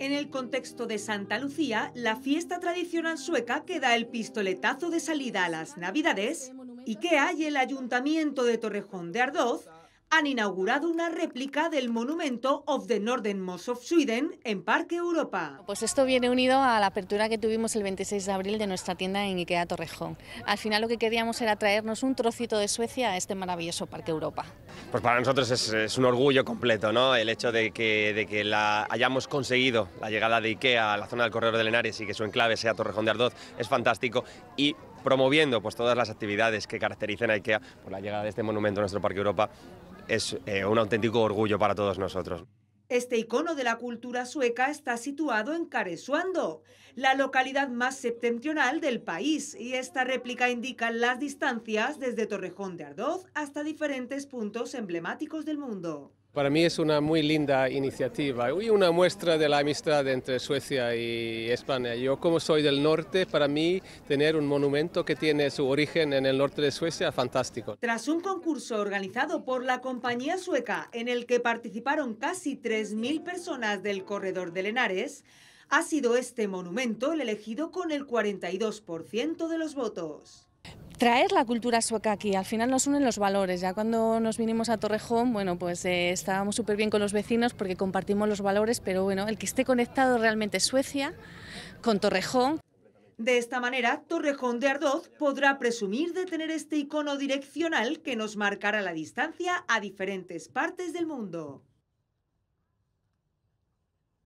En el contexto de Santa Lucía, la fiesta tradicional sueca que da el pistoletazo de salida a las Navidades, ¿Y que hay el Ayuntamiento de Torrejón de Ardoz han inaugurado una réplica del monumento of the Moss of Sweden en Parque Europa. Pues esto viene unido a la apertura que tuvimos el 26 de abril de nuestra tienda en Ikea Torrejón. Al final lo que queríamos era traernos un trocito de Suecia a este maravilloso Parque Europa. Pues para nosotros es, un orgullo completo, ¿no? El hecho de que, de que la, hayamos conseguido la llegada de Ikea a la zona del Corredor del Henares y que su enclave sea Torrejón de Ardoz es fantástico y promoviendo pues, todas las actividades que caracterizan a IKEA por pues, la llegada de este monumento a nuestro Parque Europa es eh, un auténtico orgullo para todos nosotros. Este icono de la cultura sueca está situado en Caresuando, la localidad más septentrional del país, y esta réplica indica las distancias desde Torrejón de Ardoz hasta diferentes puntos emblemáticos del mundo. Para mí es una muy linda iniciativa y una muestra de la amistad entre Suecia y España. Yo como soy del norte, para mí tener un monumento que tiene su origen en el norte de Suecia es fantástico. Tras un concurso organizado por la compañía sueca en el que participaron casi 3.000 personas del corredor de Lenares, ha sido este monumento el elegido con el 42% de los votos traer la cultura sueca aquí. Al final nos unen los valores. Ya cuando nos vinimos a Torrejón, bueno, pues eh, estábamos súper bien con los vecinos porque compartimos los valores, pero bueno, el que esté conectado realmente Suecia con Torrejón. De esta manera, Torrejón de Ardoz podrá presumir de tener este icono direccional que nos marcará la distancia a diferentes partes del mundo.